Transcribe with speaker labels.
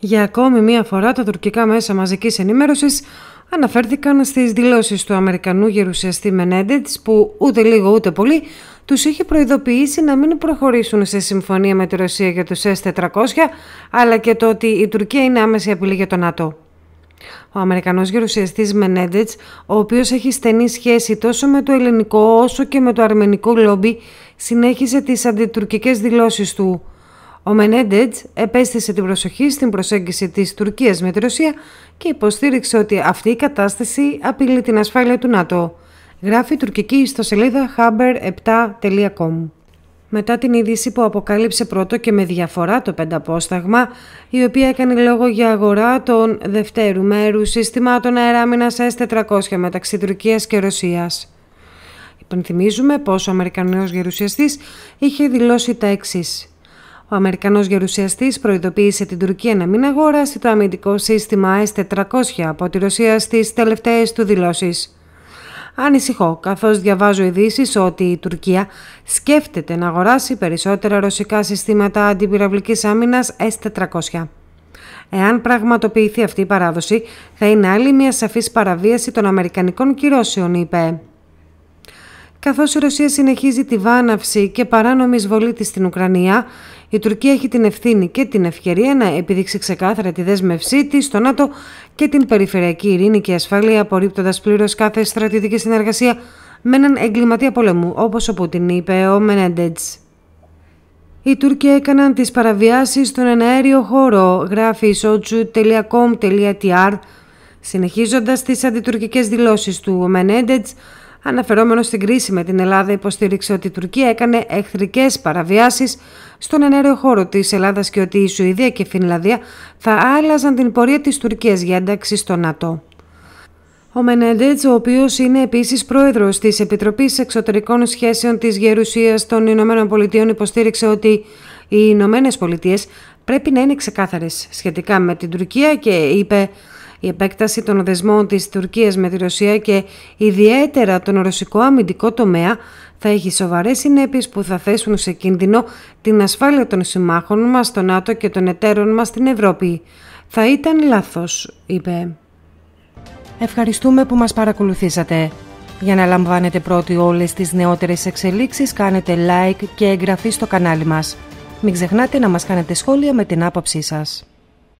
Speaker 1: Για ακόμη μία φορά τα τουρκικά μέσα μαζικής ενημέρωσης αναφέρθηκαν στις δηλώσεις του Αμερικανού γερουσιαστή Μενέντετς που ούτε λίγο ούτε πολύ τους είχε προειδοποιήσει να μην προχωρήσουν σε συμφωνία με τη Ρωσία για τους S-400 αλλά και το ότι η Τουρκία είναι άμεση απειλή για το ΝΑΤΟ. Ο Αμερικανός γερουσιαστής Μενέντετς, ο οποίος έχει στενή σχέση τόσο με το ελληνικό όσο και με το αρμενικό λόμπι, συνέχισε τις αντιτουρκικές δηλώσεις του. Ο Μενέντετς επέστησε την προσοχή στην προσέγγιση της Τουρκίας με τη Ρωσία και υποστήριξε ότι αυτή η κατάσταση απειλεί την ασφάλεια του ΝΑΤΟ. Γράφει η τουρκική ιστοσελίδα haber7.com. Μετά την είδηση που αποκάλυψε πρώτο και με διαφορά το πενταπόσταγμα, η οποία έκανε λόγο για αγορά των δευτέρου μέρου συστημάτων αεράμινας S-400 μεταξύ Τουρκίας και Ρωσίας. Υπενθυμίζουμε πως ο Αμερικανός γερουσιαστής είχε δηλώσει τα εξής. Ο Αμερικανός γερουσιαστής προειδοποίησε την Τουρκία να μην αγοράσει το αμυντικό σύστημα S-400 από τη Ρωσία στις τελευταίες του δηλώσεις. Ανησυχώ, καθώς διαβάζω ειδήσεις ότι η Τουρκία σκέφτεται να αγοράσει περισσότερα ρωσικά συστήματα αντιπυραυλικής άμυνας S-400. Εάν πραγματοποιηθεί αυτή η παράδοση, θα είναι άλλη μια σαφής παραβίαση των Αμερικανικών κυρώσεων, είπε. Καθώς η Ρωσία συνεχίζει τη βάναυση και παράνομη εισβολή της στην Ουκρανία, η Τουρκία έχει την ευθύνη και την ευκαιρία να επιδείξει ξεκάθαρα τη δέσμευσή της στο ΝΑΤΟ και την περιφερειακή ειρήνη και ασφάλεια, απορρίπτοντας πλήρως κάθε στρατιωτική συνεργασία με έναν εγκληματία πολεμού, όπως ο Πούτιν είπε ο Μενέντετ. Οι Τούρκοι έκαναν τις παραβιάσεις στον εναέριο χώρο, γράφει sochu.com.tr, συνεχίζοντας τις αντιτουρκικές δηλώσεις του. Ο Αναφερόμενος στην κρίση με την Ελλάδα, υποστήριξε ότι η Τουρκία έκανε εχθρικές παραβιάσεις στον ενέργειο χώρο της Ελλάδας και ότι η Σουηδία και η Φινλανδία θα άλλαζαν την πορεία της Τουρκίας για ένταξη στο ΝΑΤΟ. Ο Μενεντέτ, ο οποίος είναι επίσης πρόεδρος της Επιτροπής Εξωτερικών Σχέσεων της Γερουσίας των Ηνωμένων Πολιτειών, υποστήριξε ότι οι Ηνωμένες Πολιτείες πρέπει να είναι ξεκάθαρες σχετικά με την Τουρκία και είπε η επέκταση των δεσμών της Τουρκίας με τη Ρωσία και ιδιαίτερα τον ρωσικό αμυντικό τομέα θα έχει σοβαρές συνέπειες που θα θέσουν σε κίνδυνο την ασφάλεια των συμμάχων μας στο ΝΑΤΟ και των εταίρων μας στην Ευρώπη. Θα ήταν λάθος, είπε. Ευχαριστούμε που μας παρακολουθήσατε. Για να λαμβάνετε πρώτοι όλες τις νεότερες εξελίξεις κάνετε like και εγγραφή στο κανάλι μας. Μην ξεχνάτε να μας κάνετε σχόλια με την άποψή σας.